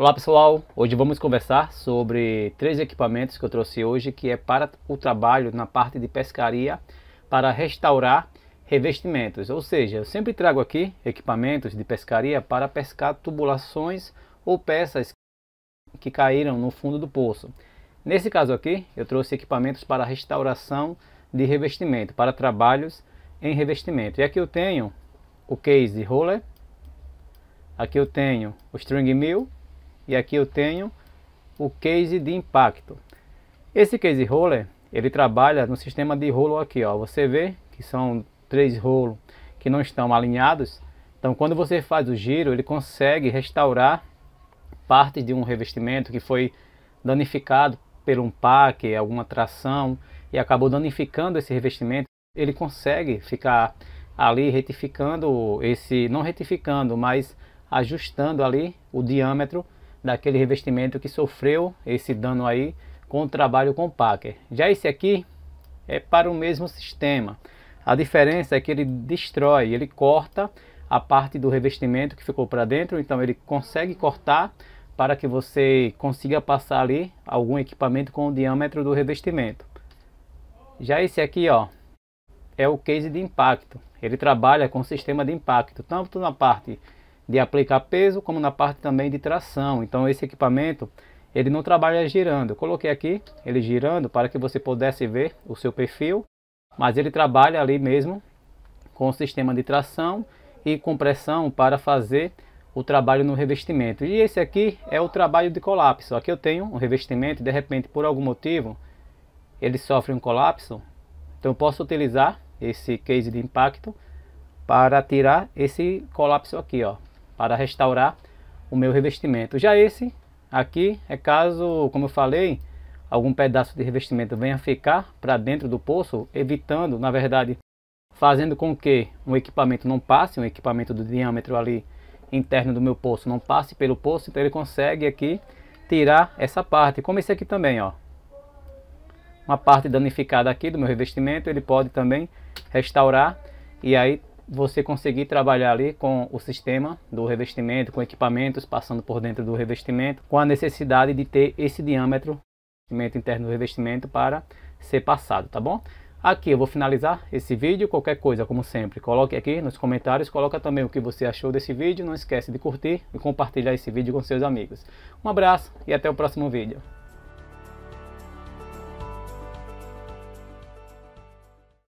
Olá pessoal, hoje vamos conversar sobre três equipamentos que eu trouxe hoje que é para o trabalho na parte de pescaria para restaurar revestimentos, ou seja, eu sempre trago aqui equipamentos de pescaria para pescar tubulações ou peças que caíram no fundo do poço. Nesse caso aqui eu trouxe equipamentos para restauração de revestimento, para trabalhos em revestimento. E aqui eu tenho o case de roller, aqui eu tenho o string mill, e aqui eu tenho o case de impacto. Esse case roller, ele trabalha no sistema de rolo aqui, ó. Você vê que são três rolos que não estão alinhados. Então, quando você faz o giro, ele consegue restaurar partes de um revestimento que foi danificado por um pack, alguma tração e acabou danificando esse revestimento. Ele consegue ficar ali retificando esse, não retificando, mas ajustando ali o diâmetro daquele revestimento que sofreu esse dano aí com o trabalho com o packer. Já esse aqui é para o mesmo sistema. A diferença é que ele destrói, ele corta a parte do revestimento que ficou para dentro, então ele consegue cortar para que você consiga passar ali algum equipamento com o diâmetro do revestimento. Já esse aqui, ó, é o case de impacto. Ele trabalha com o sistema de impacto, tanto na parte de aplicar peso, como na parte também de tração. Então esse equipamento, ele não trabalha girando. Eu coloquei aqui ele girando para que você pudesse ver o seu perfil, mas ele trabalha ali mesmo com o sistema de tração e compressão para fazer o trabalho no revestimento. E esse aqui é o trabalho de colapso. Aqui eu tenho um revestimento, de repente por algum motivo ele sofre um colapso. Então eu posso utilizar esse case de impacto para tirar esse colapso aqui, ó, para restaurar o meu revestimento. Já esse aqui é caso, como eu falei, algum pedaço de revestimento venha ficar para dentro do poço, evitando, na verdade, fazendo com que um equipamento não passe, um equipamento do diâmetro ali interno do meu poço não passe pelo poço, então ele consegue aqui tirar essa parte, como esse aqui também, ó. Uma parte danificada aqui do meu revestimento, ele pode também restaurar e aí você conseguir trabalhar ali com o sistema do revestimento, com equipamentos passando por dentro do revestimento, com a necessidade de ter esse diâmetro interno do revestimento para ser passado, tá bom? Aqui eu vou finalizar esse vídeo, qualquer coisa, como sempre, coloque aqui nos comentários, coloca também o que você achou desse vídeo, não esquece de curtir e compartilhar esse vídeo com seus amigos. Um abraço e até o próximo vídeo.